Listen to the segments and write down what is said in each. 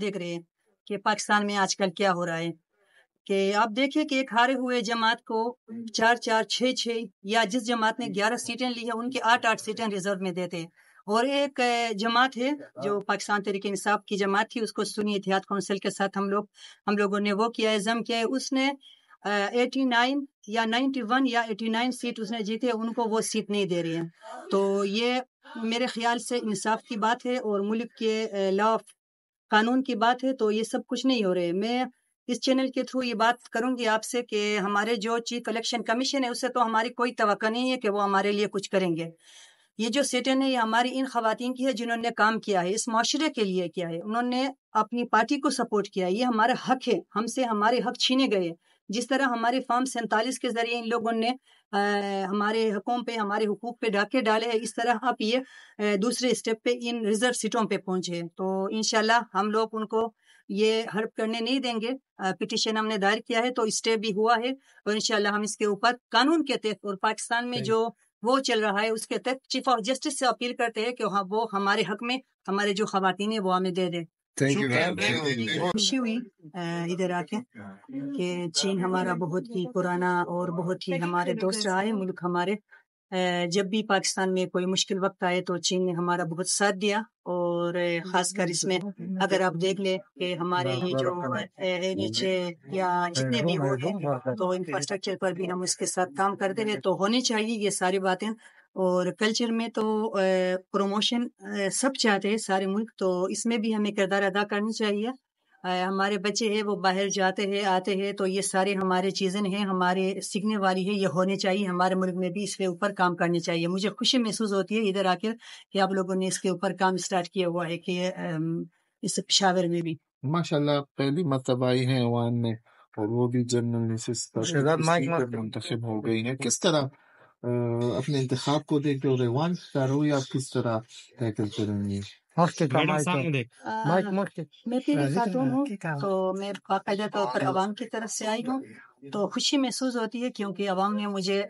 देख रहे हैं कि पाकिस्तान में आजकल क्या हो रहा है कि आप देखिए कि एक हारे हुए जमात को चार चार छ छ या जिस जमात ने ग्यारह सीटें ली है उनकी आठ आठ सीटें रिजर्व में देते और एक जमात है जो पाकिस्तान तरीके इंसाफ की जमात थी उसको सुनी एहतियात काउंसिल के साथ हम लोग हम लोगों ने वो किया है जम किया है उसने एटी नाइन या नाइन्टी वन या एटी नाइन सीट उसने जीते उनको वो सीट नहीं दे रही है तो ये मेरे ख्याल से इंसाफ की बात है और मुल्क के लॉ कानून की बात है तो ये सब कुछ नहीं हो रहे मैं इस चैनल के थ्रू ये बात करूंगी आपसे कि हमारे जो चीफ इलेक्शन कमीशन है उससे तो हमारी कोई तो नहीं है कि वो हमारे लिए कुछ करेंगे ये जो सेटन है ये हमारी इन खातन की है जिन्होंने काम किया है इस माशरे के लिए किया है उन्होंने अपनी पार्टी को सपोर्ट किया है ये हमारा हक है हमसे हमारे हक छीने गए जिस तरह हमारे फॉर्म सैंतालीस के जरिए इन लोगों ने आ, हमारे हकों पे हमारे हकूक पे डाके डाले हैं इस तरह आप ये दूसरे स्टेप पे इन रिजर्व सीटों पे पहुंचे तो इनशाला हम लोग उनको ये हर्प करने नहीं देंगे पिटिशन हमने दायर किया है तो स्टे भी हुआ है और इनशाला हम इसके ऊपर कानून के तहत और पाकिस्तान में जो वो चल रहा है उसके तहत चीफ ऑफ जस्टिस से अपील करते हैं कि हाँ वो हमारे हक में हमारे जो खातन है वो हमें दे दे थैंक यू खुशी हुई इधर आके कि चीन हमारा बहुत ही पुराना और बहुत ही हमारे दोस्त रहा है मुल्क हमारे जब भी पाकिस्तान में कोई मुश्किल वक्त आए तो चीन ने हमारा बहुत साथ दिया और खासकर इसमें अगर आप देख ले कि हमारे ये जो अच्छा नीचे या जितने भी वो हैं अच्छा। तो इंफ्रास्ट्रक्चर पर भी हम उसके साथ काम करते रहे तो होने चाहिए ये सारी बातें और कल्चर में तो प्रमोशन सब चाहते हैं सारे मुल्क तो इसमें भी हमें किरदार अदा करना चाहिए हमारे बच्चे हैं वो बाहर जाते हैं आते हैं तो ये सारे हमारे चीज़ें हैं हमारे सीखने वाली है ये होने चाहिए हमारे मुल्क में भी इसके ऊपर काम करने चाहिए मुझे खुशी महसूस होती है इधर आकर कि आप लोगों ने इसके ऊपर काम स्टार्ट किया हुआ है कि इस पिशावर में भी माशाल्लाह पहली मरतबा आई है और वो भी जनरल हो गई है किस तरह अपने इंतखाब को देखते हो रेवान करो या किस तरह तय करते रहेंगे मैं तो बाकायदा तौर पर हाँ। अवाम की तरफ से आई हूँ तो खुशी महसूस होती है क्योंकि अवाम ने मुझे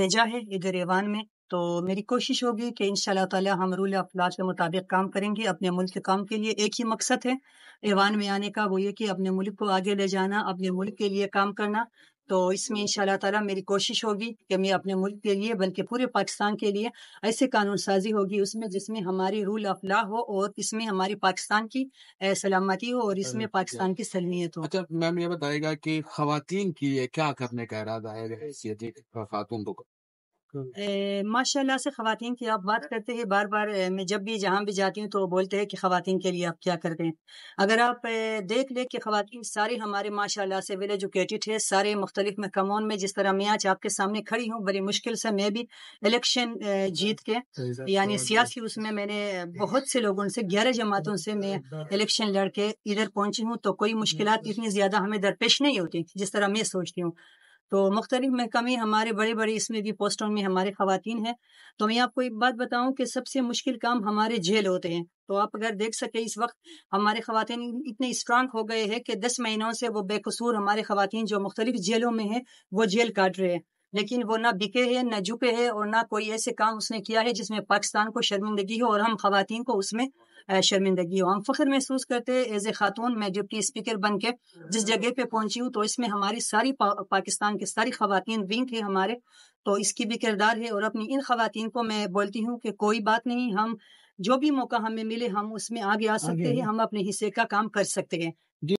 भेजा है इधर ऐवान में तो मेरी कोशिश होगी कि इन ताला हम रूल अफलाज के मुताबिक काम करेंगे अपने मुल्क के काम के लिए एक ही मकसद है ऐवान में आने का वो ये कि अपने मुल्क को आगे ले जाना अपने मुल्क के लिए काम करना तो इसमें इन ताला मेरी कोशिश होगी कि मैं अपने मुल्क के लिए बल्कि पूरे पाकिस्तान के लिए ऐसे कानून साजी होगी उसमें जिसमें हमारी रूल ऑफ लॉ हो और इसमें हमारी पाकिस्तान की सलामती हो और इसमें पाकिस्तान की सलमियत हो अच्छा मैम ये बताएगा कि खातन के लिए क्या करने का इरादा है खातून को माशाल्लाह से खातन की आप बात करते हैं बार बार मैं जब भी जहाँ भी जाती हूँ तो बोलते हैं कि खातन के लिए आप क्या करते हैं अगर आप देख लें कि खातन सारे हमारे माशाल्लाह से वेल एजुकेटेड है सारे मुख्तलिफ महकमों में जिस तरह मैं आज आपके सामने खड़ी हूँ बड़ी मुश्किल से मैं भी इलेक्शन जीत के यानी सियासी उसमें मैंने बहुत से लोगों से ग्यारह जमातों से मैं इलेक्शन लड़के इधर पहुंची हूँ तो कोई मुश्किल इतनी ज्यादा हमें दरपेश नहीं होती जिस तरह मैं सोचती हूँ तो मुख्तलिफ महकमे हमारे बड़े बड़े इसमें भी पोस्टों में हमारे खातन हैं तो मैं आपको एक बात बताऊं कि सबसे मुश्किल काम हमारे जेल होते हैं तो आप अगर देख सके इस वक्त हमारे खातन इतने स्ट्रांग हो गए हैं कि दस महीनों से वो बेकसूर हमारे खातन जो मुख्तलिफ जेलों में हैं वो जेल काट रहे हैं लेकिन वो ना बिके है ना झुके है और ना कोई ऐसे काम उसने किया है जिसमें पाकिस्तान को शर्मिंदगी हो और हम खातन को उसमें शर्मिंदगी हो हम फ़ख्र महसूस करते हैं एज ए खातून मैं डिप्टी स्पीकर बन के जिस जगह पे पहुंची हूँ तो इसमें हमारी सारी पा, पाकिस्तान की सारी खातन विंग है हमारे तो इसकी भी किरदार है और अपनी इन खातन को मैं बोलती हूँ कि कोई बात नहीं हम जो भी मौका हमें मिले हम उसमें आगे आ सकते हैं हम अपने हिस्से का काम कर सकते हैं